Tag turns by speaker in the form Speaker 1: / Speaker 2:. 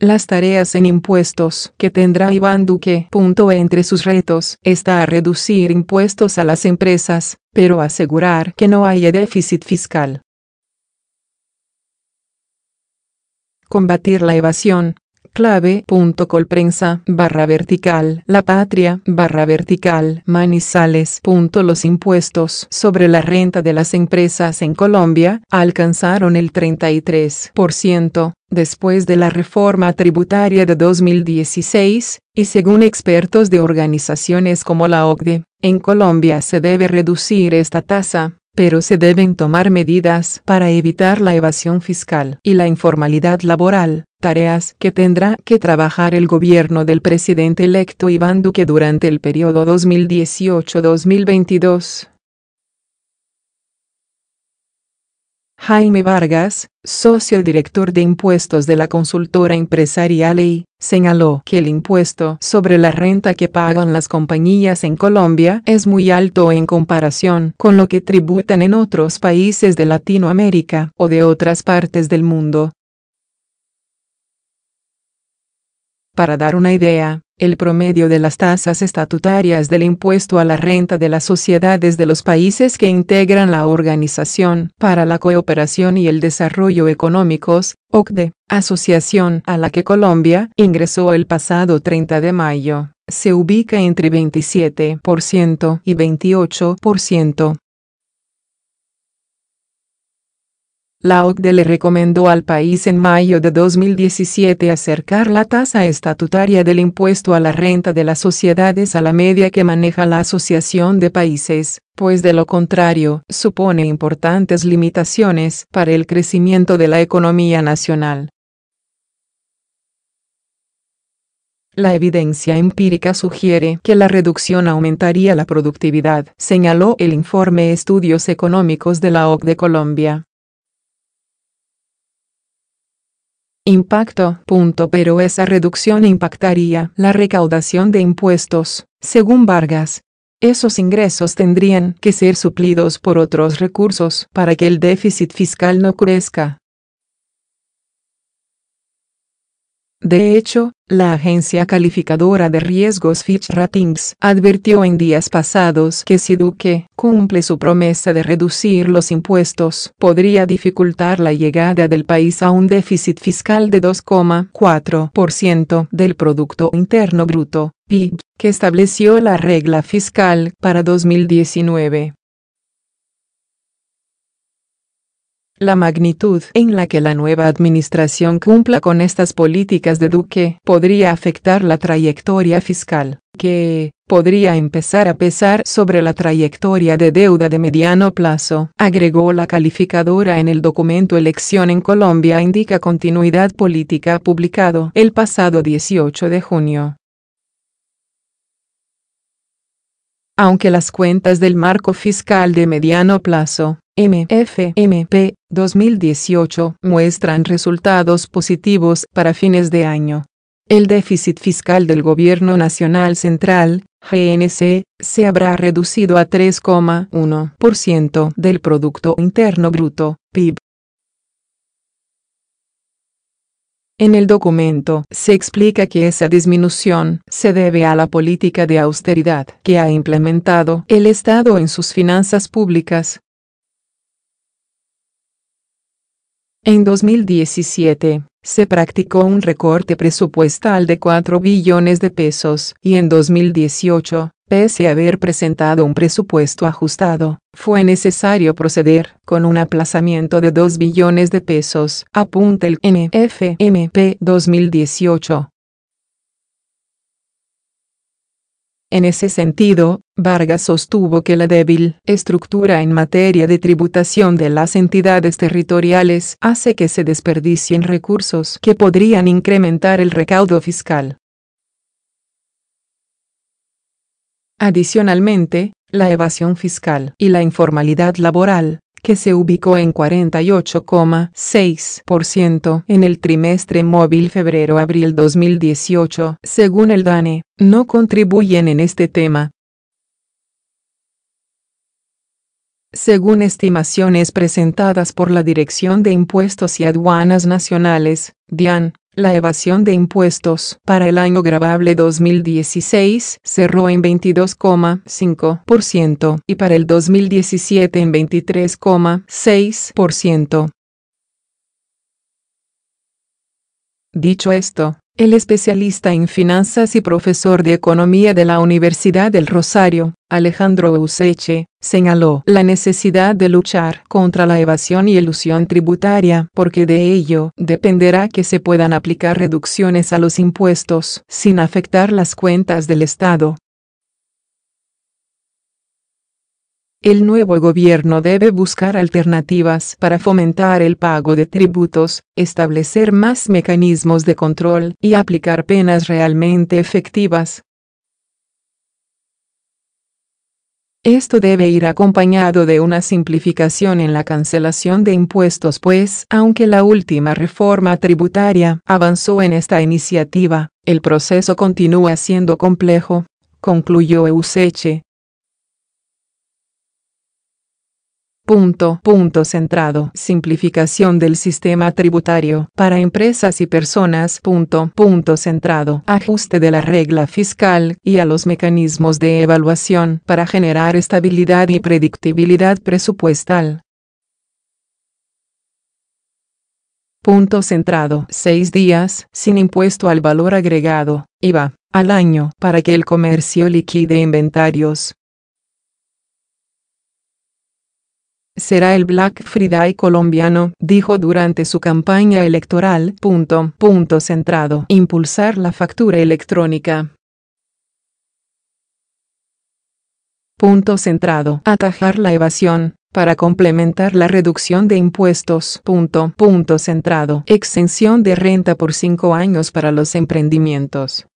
Speaker 1: Las tareas en impuestos que tendrá Iván Duque. entre sus retos está a reducir impuestos a las empresas, pero asegurar que no haya déficit fiscal. Combatir la evasión. Clave. colprensa. Barra vertical. La patria. Barra vertical. Manizales. los impuestos sobre la renta de las empresas en Colombia alcanzaron el 33% Después de la reforma tributaria de 2016, y según expertos de organizaciones como la OCDE, en Colombia se debe reducir esta tasa, pero se deben tomar medidas para evitar la evasión fiscal y la informalidad laboral, tareas que tendrá que trabajar el gobierno del presidente electo Iván Duque durante el periodo 2018-2022. Jaime Vargas, socio director de impuestos de la consultora empresarial ley, señaló que el impuesto sobre la renta que pagan las compañías en Colombia es muy alto en comparación con lo que tributan en otros países de Latinoamérica o de otras partes del mundo. Para dar una idea, el promedio de las tasas estatutarias del impuesto a la renta de las sociedades de los países que integran la Organización para la Cooperación y el Desarrollo Económicos, OCDE, asociación a la que Colombia ingresó el pasado 30 de mayo, se ubica entre 27% y 28%. La OCDE le recomendó al país en mayo de 2017 acercar la tasa estatutaria del impuesto a la renta de las sociedades a la media que maneja la Asociación de Países, pues de lo contrario, supone importantes limitaciones para el crecimiento de la economía nacional. La evidencia empírica sugiere que la reducción aumentaría la productividad, señaló el informe Estudios Económicos de la OCDE Colombia. impacto. Pero esa reducción impactaría la recaudación de impuestos, según Vargas. Esos ingresos tendrían que ser suplidos por otros recursos para que el déficit fiscal no crezca. De hecho, la agencia calificadora de riesgos Fitch Ratings advirtió en días pasados que si Duque cumple su promesa de reducir los impuestos, podría dificultar la llegada del país a un déficit fiscal de 2,4% del Producto Interno Bruto, PIB, que estableció la regla fiscal para 2019. La magnitud en la que la nueva administración cumpla con estas políticas de Duque podría afectar la trayectoria fiscal, que podría empezar a pesar sobre la trayectoria de deuda de mediano plazo, agregó la calificadora en el documento Elección en Colombia indica continuidad política publicado el pasado 18 de junio. Aunque las cuentas del marco fiscal de mediano plazo MFMP 2018 muestran resultados positivos para fines de año. El déficit fiscal del Gobierno Nacional Central, GNC, se habrá reducido a 3,1% del Producto Interno Bruto, PIB. En el documento se explica que esa disminución se debe a la política de austeridad que ha implementado el Estado en sus finanzas públicas, En 2017, se practicó un recorte presupuestal de 4 billones de pesos y en 2018, pese a haber presentado un presupuesto ajustado, fue necesario proceder con un aplazamiento de 2 billones de pesos, apunta el NFMP 2018. En ese sentido, Vargas sostuvo que la débil estructura en materia de tributación de las entidades territoriales hace que se desperdicien recursos que podrían incrementar el recaudo fiscal. Adicionalmente, la evasión fiscal y la informalidad laboral que se ubicó en 48,6% en el trimestre móvil febrero-abril 2018, según el DANE, no contribuyen en este tema. Según estimaciones presentadas por la Dirección de Impuestos y Aduanas Nacionales, DIAN, la evasión de impuestos para el año grabable 2016 cerró en 22,5% y para el 2017 en 23,6%. Dicho esto, el especialista en finanzas y profesor de economía de la Universidad del Rosario, Alejandro Euseche, señaló la necesidad de luchar contra la evasión y elusión tributaria, porque de ello dependerá que se puedan aplicar reducciones a los impuestos sin afectar las cuentas del Estado. El nuevo gobierno debe buscar alternativas para fomentar el pago de tributos, establecer más mecanismos de control y aplicar penas realmente efectivas. Esto debe ir acompañado de una simplificación en la cancelación de impuestos pues, aunque la última reforma tributaria avanzó en esta iniciativa, el proceso continúa siendo complejo, concluyó Euseche. Punto. Punto centrado. Simplificación del sistema tributario para empresas y personas. Punto. Punto centrado. Ajuste de la regla fiscal y a los mecanismos de evaluación para generar estabilidad y predictibilidad presupuestal. Punto centrado. Seis días, sin impuesto al valor agregado, IVA, al año, para que el comercio liquide inventarios, será el Black Friday colombiano, dijo durante su campaña electoral. Punto, punto centrado. Impulsar la factura electrónica. Punto centrado. Atajar la evasión. Para complementar la reducción de impuestos. Punto. Punto centrado. Exención de renta por cinco años para los emprendimientos.